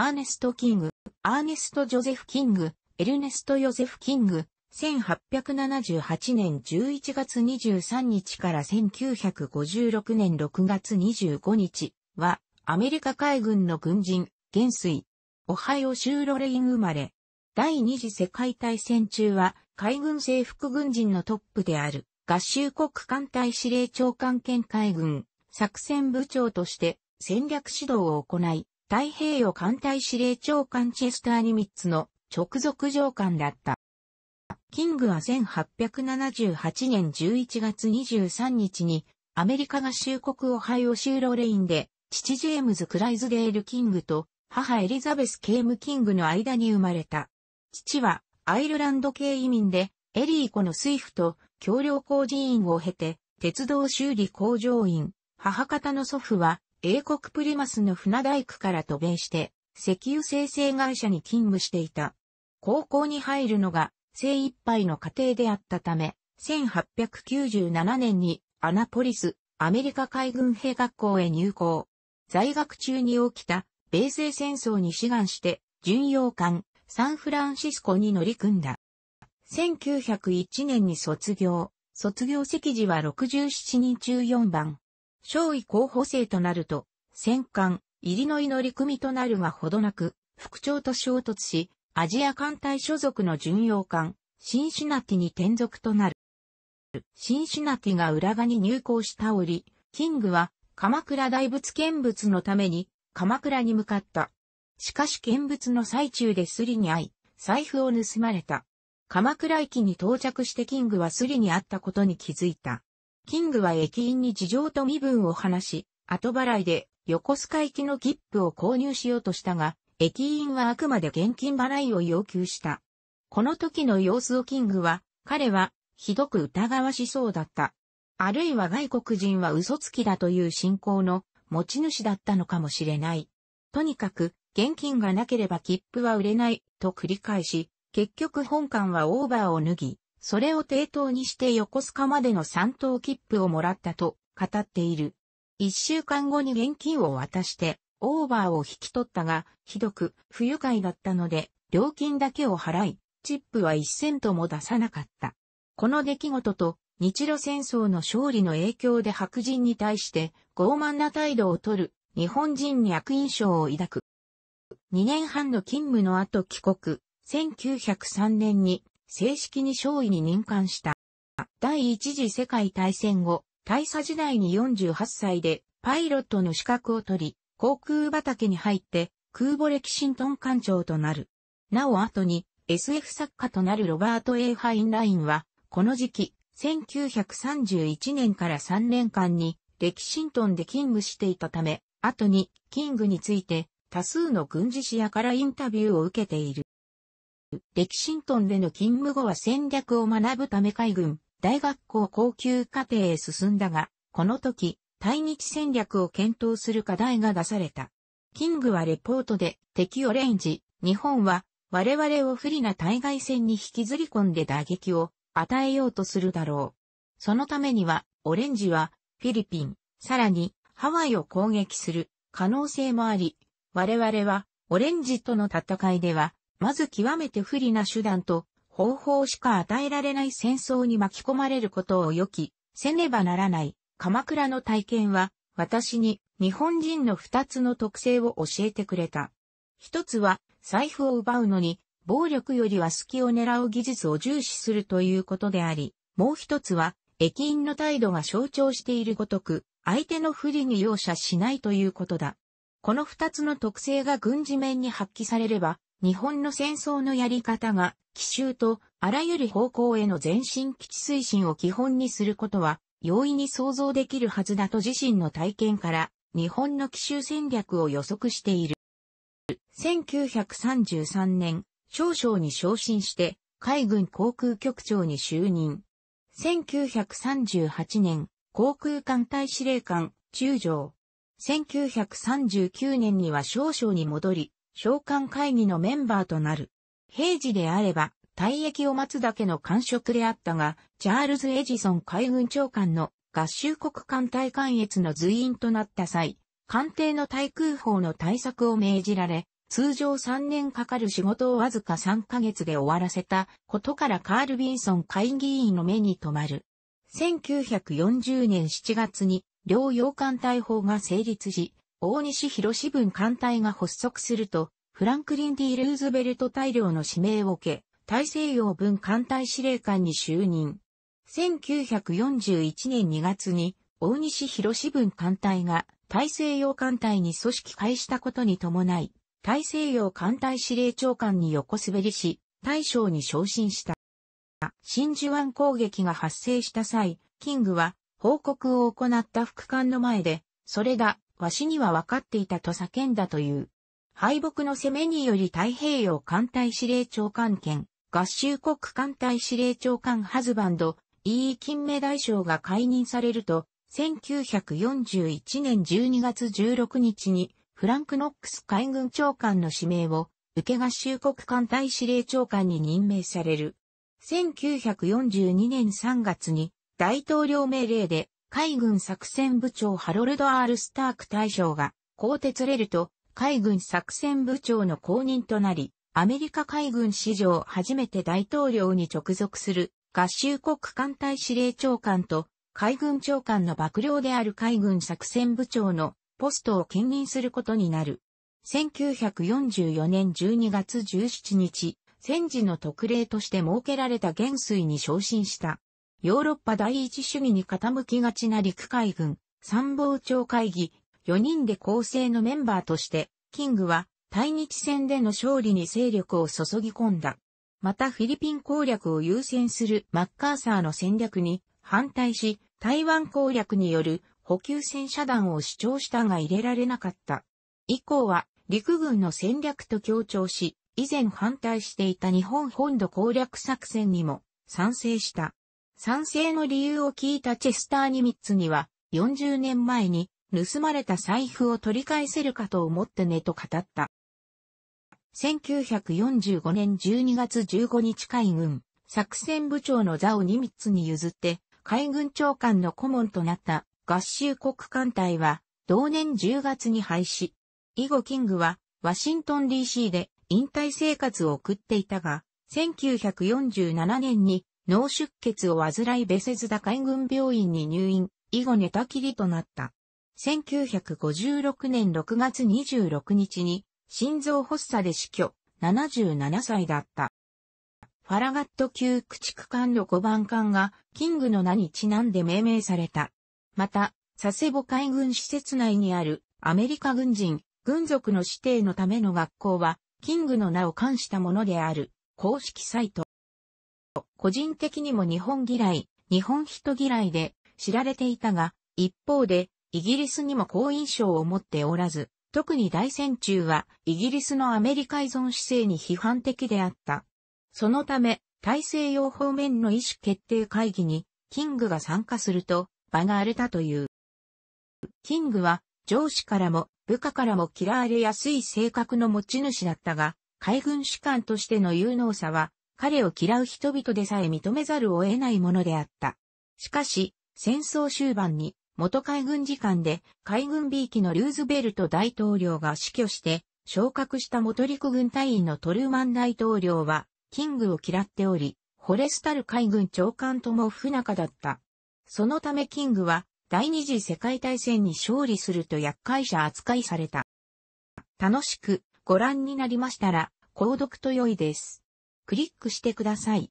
アーネスト・キング、アーネスト・ジョゼフ・キング、エルネスト・ヨゼフ・キング、1878年11月23日から1956年6月25日は、アメリカ海軍の軍人、元帥、オハイオ州ロレイン生まれ。第二次世界大戦中は、海軍制服軍人のトップである、合衆国艦隊司令長官兼海軍、作戦部長として戦略指導を行い、太平洋艦隊司令長官チェスター・ニミッツの直属上官だった。キングは1878年11月23日にアメリカ合衆国オハイオ州ロレインで父ジェームズ・クライズデール・キングと母エリザベス・ケーム・キングの間に生まれた。父はアイルランド系移民でエリー子のスイフと橋梁工事員を経て鉄道修理工場員、母方の祖父は英国プリマスの船大工から渡米して、石油生成会社に勤務していた。高校に入るのが精一杯の家庭であったため、1897年にアナポリス、アメリカ海軍兵学校へ入校。在学中に起きた米西戦争に志願して、巡洋艦サンフランシスコに乗り組んだ。1901年に卒業。卒業席次は67人中4番。少尉候補生となると、戦艦、イリノイの陸組となるがほどなく、副長と衝突し、アジア艦隊所属の巡洋艦、シンシナティに転属となる。シンシナティが浦賀に入港した折、キングは鎌倉大仏見物のために鎌倉に向かった。しかし見物の最中でスリに会い、財布を盗まれた。鎌倉駅に到着してキングはスリに会ったことに気づいた。キングは駅員に事情と身分を話し、後払いで横須賀行きの切符を購入しようとしたが、駅員はあくまで現金払いを要求した。この時の様子をキングは、彼は、ひどく疑わしそうだった。あるいは外国人は嘘つきだという信仰の持ち主だったのかもしれない。とにかく、現金がなければ切符は売れない、と繰り返し、結局本館はオーバーを脱ぎ、それを抵当にして横須賀までの三等切符をもらったと語っている。一週間後に現金を渡して、オーバーを引き取ったが、ひどく不愉快だったので、料金だけを払い、チップは一銭とも出さなかった。この出来事と、日露戦争の勝利の影響で白人に対して傲慢な態度をとる日本人に悪印象を抱く。2年半の勤務の後帰国、1903年に正式に少尉に任官した。第一次世界大戦後、大佐時代に48歳でパイロットの資格を取り、航空畑に入って空母歴シントン艦長となる。なお後に SF 作家となるロバート・エイハインラインは、この時期、1931年から3年間に歴シントンで勤務していたため、後にキングについて多数の軍事視野からインタビューを受けている。レキシントンでの勤務後は戦略を学ぶため海軍、大学校高級課程へ進んだが、この時、対日戦略を検討する課題が出された。キングはレポートで敵をレンジ、日本は我々を不利な対外戦に引きずり込んで打撃を与えようとするだろう。そのためには、オレンジはフィリピン、さらにハワイを攻撃する可能性もあり、我々はオレンジとの戦いではまず極めて不利な手段と方法しか与えられない戦争に巻き込まれることを予期せねばならない鎌倉の体験は私に日本人の二つの特性を教えてくれた。一つは財布を奪うのに暴力よりは隙を狙う技術を重視するということであり、もう一つは駅員の態度が象徴しているごとく、相手の不利に容赦しないということだ。この二つの特性が軍事面に発揮されれば、日本の戦争のやり方が、奇襲とあらゆる方向への前進基地推進を基本にすることは、容易に想像できるはずだと自身の体験から、日本の奇襲戦略を予測している。1933年、少将に昇進して、海軍航空局長に就任。1938年、航空艦隊司令官、中将。1939年には少将に戻り、召喚会議のメンバーとなる。平時であれば、退役を待つだけの感触であったが、チャールズ・エジソン海軍長官の合衆国艦隊艦越の随員となった際、艦艇の対空砲の対策を命じられ、通常3年かかる仕事をわずか3ヶ月で終わらせたことからカール・ビンソン会議員の目に留まる。1940年7月に両洋艦隊法が成立し、大西広志分艦隊が発足すると、フランクリン・ D・ ルーズベルト大量の指名を受け、大西洋分艦隊司令官に就任。1941年2月に、大西広志分艦隊が大西洋艦隊に組織開したことに伴い、大西洋艦隊司令長官に横滑りし、大将に昇進した。真珠湾攻撃が発生した際、キングは報告を行った副官の前で、それだ、わしには分かっていたと叫んだという。敗北の攻めにより太平洋艦隊司令長官兼、合衆国艦隊司令長官ハズバンド、E 金目大将が解任されると、1941年12月16日に、フランク・ノックス海軍長官の指名を、受け合衆国艦隊司令長官に任命される。1942年3月に、大統領命令で、海軍作戦部長ハロルド・アール・スターク大将が、コ鉄レルと海軍作戦部長の公認となり、アメリカ海軍史上初めて大統領に直属する合衆国艦隊司令長官と海軍長官の幕僚である海軍作戦部長のポストを兼任することになる。1944年12月17日、戦時の特例として設けられた元帥に昇進した。ヨーロッパ第一主義に傾きがちな陸海軍参謀長会議4人で構成のメンバーとして、キングは対日戦での勝利に勢力を注ぎ込んだ。またフィリピン攻略を優先するマッカーサーの戦略に反対し、台湾攻略による補給戦遮断を主張したが入れられなかった。以降は陸軍の戦略と強調し、以前反対していた日本本土攻略作戦にも賛成した。賛成の理由を聞いたチェスターニミッツには、40年前に盗まれた財布を取り返せるかと思ってねと語った。1945年12月15日海軍作戦部長の座をニミッツに譲って海軍長官の顧問となった合衆国艦隊は同年10月に廃止。以後キングはワシントン DC で引退生活を送っていたが1947年に脳出血を患いベセズダ海軍病院に入院、以後寝たきりとなった。1956年6月26日に心臓発作で死去、77歳だった。ファラガット級駆逐艦の5番艦がキングの名にちなんで命名された。また、佐世保海軍施設内にあるアメリカ軍人、軍属の指定のための学校は、キングの名を冠したものである公式サイト。個人的にも日本嫌い、日本人嫌いで知られていたが、一方で、イギリスにも好印象を持っておらず、特に大戦中はイギリスのアメリカ依存姿勢に批判的であった。そのため、大西洋方面の意思決定会議にキングが参加すると場が荒れたという。キングは上司からも部下からも嫌われやすい性格の持ち主だったが、海軍士官としての有能さは彼を嫌う人々でさえ認めざるを得ないものであった。しかし、戦争終盤に、元海軍次官で海軍 B 機のルーズベルト大統領が死去して、昇格した元陸軍隊員のトルーマン大統領は、キングを嫌っており、ホレスタル海軍長官とも不仲だった。そのためキングは、第二次世界大戦に勝利すると厄介者扱いされた。楽しくご覧になりましたら、購読と良いです。クリックしてください。